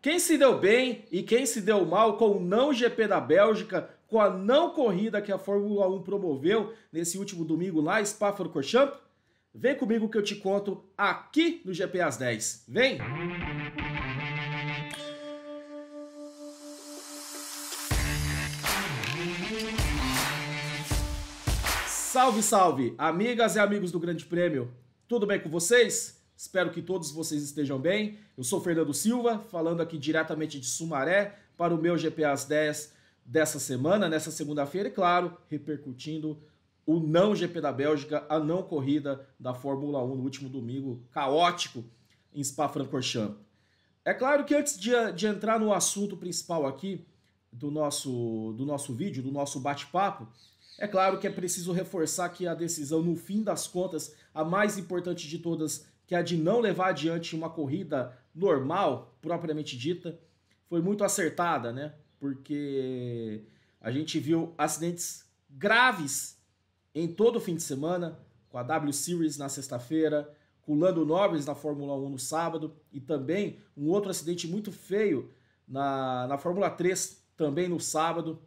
Quem se deu bem e quem se deu mal com o não GP da Bélgica, com a não corrida que a Fórmula 1 promoveu nesse último domingo lá em Spa-Francorchamps? Vem comigo que eu te conto aqui no GP às 10. Vem! Salve, salve, amigas e amigos do Grande Prêmio. Tudo bem com vocês? Espero que todos vocês estejam bem. Eu sou Fernando Silva, falando aqui diretamente de Sumaré para o meu GP às 10 dessa semana, nessa segunda-feira, e claro, repercutindo o não GP da Bélgica, a não corrida da Fórmula 1 no último domingo, caótico em Spa-Francorchamps. É claro que antes de, de entrar no assunto principal aqui do nosso, do nosso vídeo, do nosso bate-papo, é claro que é preciso reforçar que a decisão, no fim das contas, a mais importante de todas que a de não levar adiante uma corrida normal, propriamente dita, foi muito acertada, né? Porque a gente viu acidentes graves em todo o fim de semana, com a W Series na sexta-feira, com o Lando Norris na Fórmula 1 no sábado e também um outro acidente muito feio na, na Fórmula 3 também no sábado.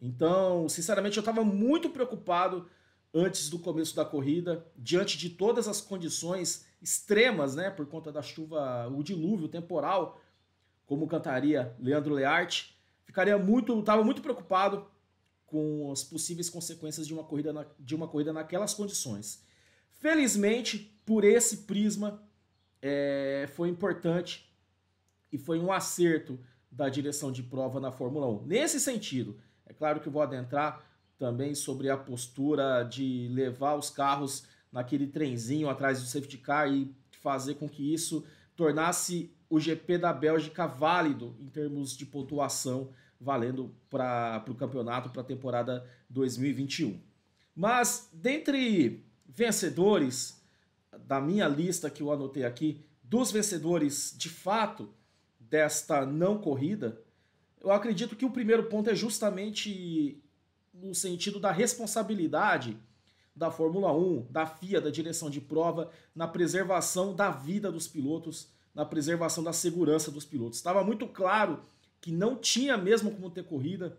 Então, sinceramente, eu estava muito preocupado antes do começo da corrida, diante de todas as condições extremas, né, por conta da chuva, o dilúvio temporal, como cantaria Leandro Learte, ficaria muito, estava muito preocupado com as possíveis consequências de uma corrida na, de uma corrida naquelas condições. Felizmente, por esse prisma, é, foi importante e foi um acerto da direção de prova na Fórmula 1. Nesse sentido, é claro que vou adentrar também sobre a postura de levar os carros naquele trenzinho atrás do safety car e fazer com que isso tornasse o GP da Bélgica válido em termos de pontuação, valendo para o campeonato, para a temporada 2021. Mas, dentre vencedores da minha lista que eu anotei aqui, dos vencedores de fato desta não corrida, eu acredito que o primeiro ponto é justamente no sentido da responsabilidade da Fórmula 1, da FIA, da direção de prova, na preservação da vida dos pilotos, na preservação da segurança dos pilotos. Estava muito claro que não tinha mesmo como ter corrida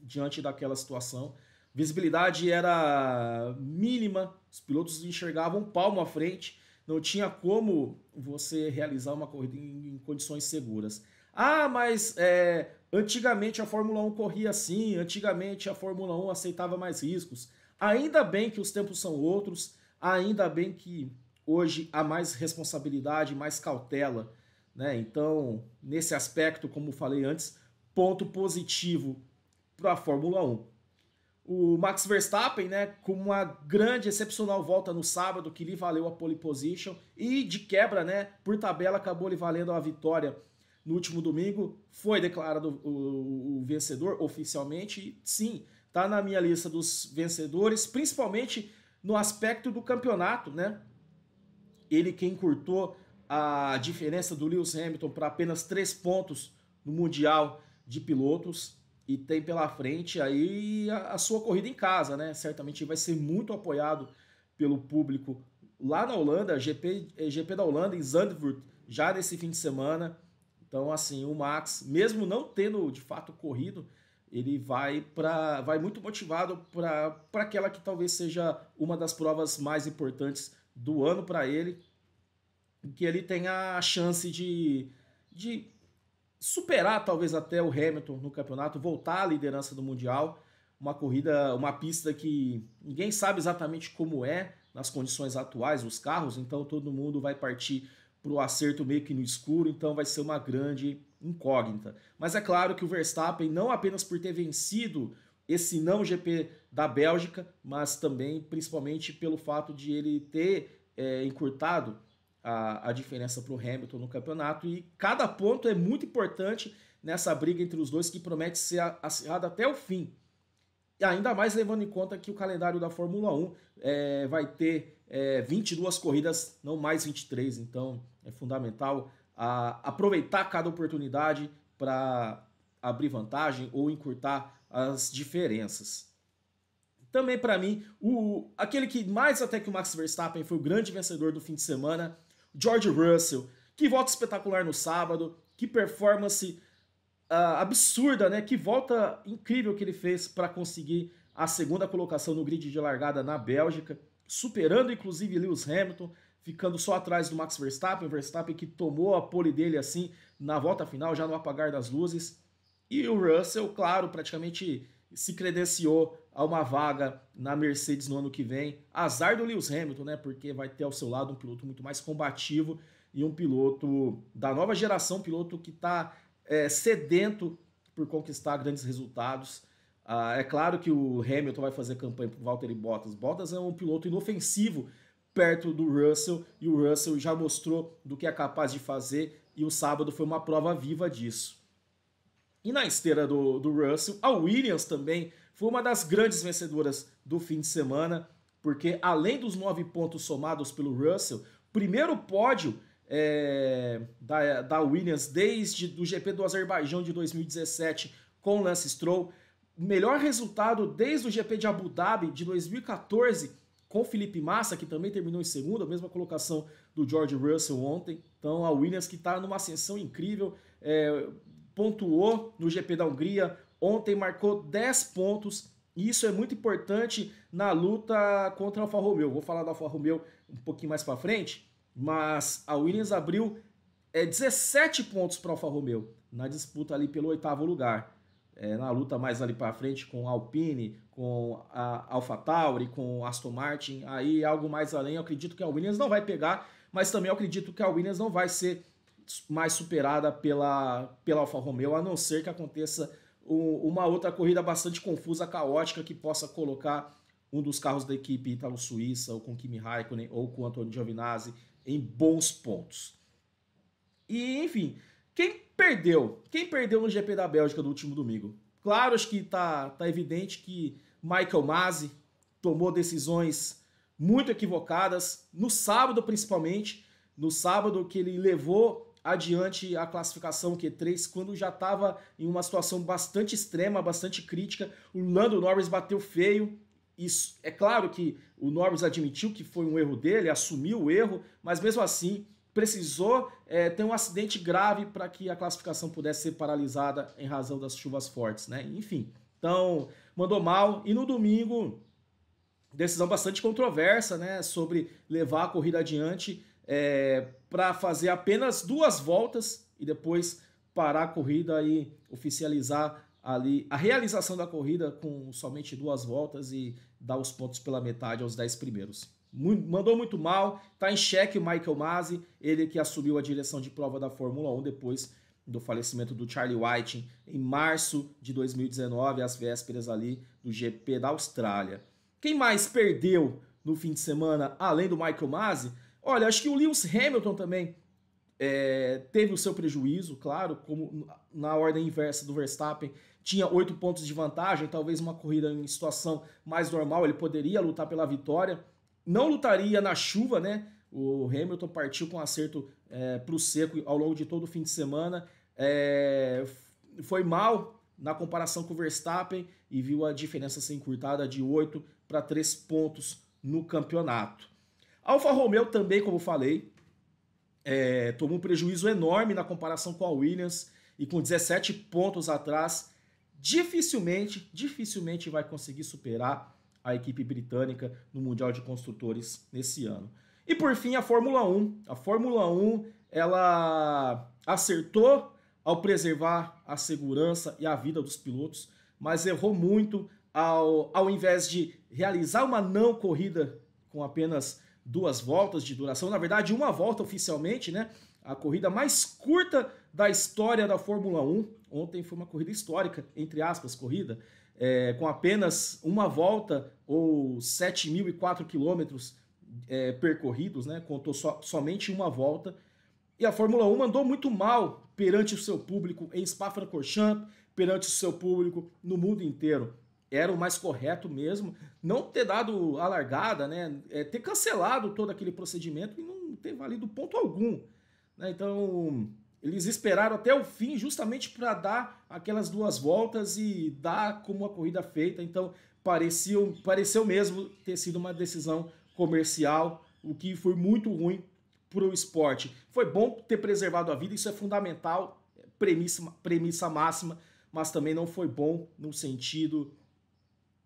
diante daquela situação. Visibilidade era mínima, os pilotos enxergavam um palmo à frente, não tinha como você realizar uma corrida em condições seguras. Ah, mas é, antigamente a Fórmula 1 corria assim, antigamente a Fórmula 1 aceitava mais riscos. Ainda bem que os tempos são outros, ainda bem que hoje há mais responsabilidade, mais cautela. Né? Então, nesse aspecto, como falei antes, ponto positivo para a Fórmula 1. O Max Verstappen, né, com uma grande, excepcional volta no sábado, que lhe valeu a pole position, e de quebra, né, por tabela, acabou lhe valendo a vitória no último domingo, foi declarado o, o vencedor oficialmente. Sim, tá na minha lista dos vencedores, principalmente no aspecto do campeonato, né? Ele quem curtou a diferença do Lewis Hamilton para apenas três pontos no Mundial de Pilotos e tem pela frente aí a, a, sua corrida em casa, né? Certamente vai ser muito apoiado pelo público lá na Holanda, GP, eh, GP da Holanda, em Zandvoort, já nesse fim de semana. Então, assim, o Max, mesmo não tendo de fato corrido, ele vai para vai muito motivado para aquela que talvez seja uma das provas mais importantes do ano para ele, que ele tenha a chance de, de superar talvez até o Hamilton no campeonato, voltar à liderança do mundial, uma corrida, uma pista que ninguém sabe exatamente como é nas condições atuais os carros, então todo mundo vai partir para o acerto meio que no escuro, então vai ser uma grande incógnita. Mas é claro que o Verstappen, não apenas por ter vencido esse não GP da Bélgica, mas também principalmente pelo fato de ele ter é, encurtado a, a diferença para o Hamilton no campeonato. E cada ponto é muito importante nessa briga entre os dois que promete ser acirrada até o fim. E ainda mais levando em conta que o calendário da Fórmula 1 é, vai ter é, 22 corridas, não mais 23. Então é fundamental a, aproveitar cada oportunidade para abrir vantagem ou encurtar as diferenças. Também para mim, o, aquele que mais até que o Max Verstappen foi o grande vencedor do fim de semana, George Russell. Que volta espetacular no sábado, que performance uh, absurda, né? Que volta incrível que ele fez para conseguir a segunda colocação no grid de largada na Bélgica superando inclusive Lewis Hamilton, ficando só atrás do Max Verstappen, Verstappen que tomou a pole dele assim na volta final, já no apagar das luzes. E o Russell, claro, praticamente se credenciou a uma vaga na Mercedes no ano que vem. Azar do Lewis Hamilton, né? Porque vai ter ao seu lado um piloto muito mais combativo e um piloto da nova geração, um piloto que está é, sedento por conquistar grandes resultados. Ah, é claro que o Hamilton vai fazer campanha para o Valtteri Bottas. Bottas é um piloto inofensivo perto do Russell e o Russell já mostrou do que é capaz de fazer e o sábado foi uma prova viva disso. E na esteira do, do Russell, a Williams também foi uma das grandes vencedoras do fim de semana, porque além dos nove pontos somados pelo Russell, primeiro pódio é, da, da Williams desde o GP do Azerbaijão de 2017 com Lance Stroll, melhor resultado desde o GP de Abu Dhabi de 2014 com Felipe Massa, que também terminou em segundo, a mesma colocação do George Russell ontem. Então a Williams que está numa ascensão incrível, é, pontuou no GP da Hungria, ontem marcou 10 pontos, e isso é muito importante na luta contra a Alfa Romeo. Vou falar da Alfa Romeo um pouquinho mais para frente, mas a Williams abriu é, 17 pontos para a Alfa Romeo na disputa ali pelo oitavo lugar é, na luta mais ali para frente com Alpine, com a AlphaTauri, com Aston Martin, aí algo mais além, eu acredito que a Williams não vai pegar, mas também eu acredito que a Williams não vai ser mais superada pela, pela Alfa Romeo, a não ser que aconteça o, uma outra corrida bastante confusa, caótica, que possa colocar um dos carros da equipe Italo-Suíça, ou com Kimi Raikkonen, ou com Antonio Giovinazzi, em bons pontos. E, enfim, quem perdeu? Quem perdeu no GP da Bélgica do último domingo? Claro, acho que tá, tá evidente que Michael Masi tomou decisões muito equivocadas, no sábado principalmente, no sábado que ele levou adiante a classificação Q3, quando já estava em uma situação bastante extrema, bastante crítica. O Lando Norris bateu feio. Isso, é claro que o Norris admitiu que foi um erro dele, assumiu o erro, mas mesmo assim precisou é, ter um acidente grave para que a classificação pudesse ser paralisada em razão das chuvas fortes, né? Enfim, então mandou mal. E no domingo, decisão bastante controversa, né? Sobre levar a corrida adiante é, para fazer apenas duas voltas e depois parar a corrida e oficializar ali a realização da corrida com somente duas voltas e dar os pontos pela metade aos dez primeiros mandou muito mal, está em xeque o Michael Masi, ele que assumiu a direção de prova da Fórmula 1 depois do falecimento do Charlie Whiting em março de 2019, às vésperas ali do GP da Austrália. Quem mais perdeu no fim de semana, além do Michael Masi? Olha, acho que o Lewis Hamilton também é, teve o seu prejuízo, claro, como na ordem inversa do Verstappen, tinha oito pontos de vantagem, talvez uma corrida em situação mais normal, ele poderia lutar pela vitória, não lutaria na chuva, né? O Hamilton partiu com acerto é, para o seco ao longo de todo o fim de semana. É, foi mal na comparação com o Verstappen e viu a diferença ser encurtada de 8 para 3 pontos no campeonato. Alfa Romeo também, como falei, é, tomou um prejuízo enorme na comparação com a Williams e com 17 pontos atrás, dificilmente, dificilmente vai conseguir superar a equipe britânica no Mundial de Construtores nesse ano. E por fim, a Fórmula 1. A Fórmula 1 ela acertou ao preservar a segurança e a vida dos pilotos, mas errou muito ao, ao invés de realizar uma não corrida com apenas duas voltas de duração, na verdade, uma volta oficialmente, né? A corrida mais curta da história da Fórmula 1. Ontem foi uma corrida histórica, entre aspas, corrida é, com apenas uma volta ou 7.004 quilômetros é, percorridos, né? contou so, somente uma volta. E a Fórmula 1 andou muito mal perante o seu público em Spa-Francorchamps, perante o seu público no mundo inteiro. Era o mais correto mesmo não ter dado a largada, né? É, ter cancelado todo aquele procedimento e não ter valido ponto algum. Né? Então, eles esperaram até o fim justamente para dar aquelas duas voltas e dar como a corrida feita. Então, parecia pareceu mesmo ter sido uma decisão comercial, o que foi muito ruim para o esporte. Foi bom ter preservado a vida, isso é fundamental, premissa, premissa máxima, mas também não foi bom no sentido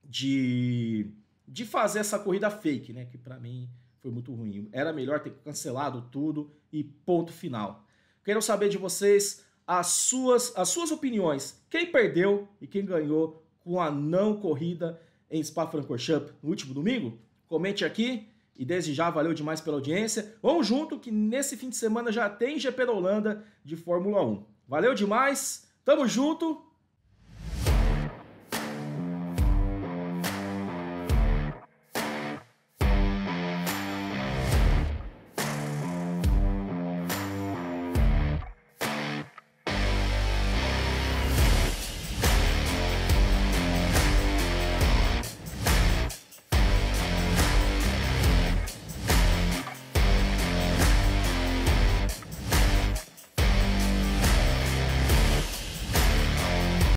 de, de fazer essa corrida fake, né? Que para mim foi muito ruim. Era melhor ter cancelado tudo e ponto final. Quero saber de vocês as suas, as suas opiniões. Quem perdeu e quem ganhou com a não corrida em Spa-Francorchamps no último domingo? Comente aqui e desde já valeu demais pela audiência. Vamos junto que nesse fim de semana já tem GP da Holanda de Fórmula 1. Valeu demais, tamo junto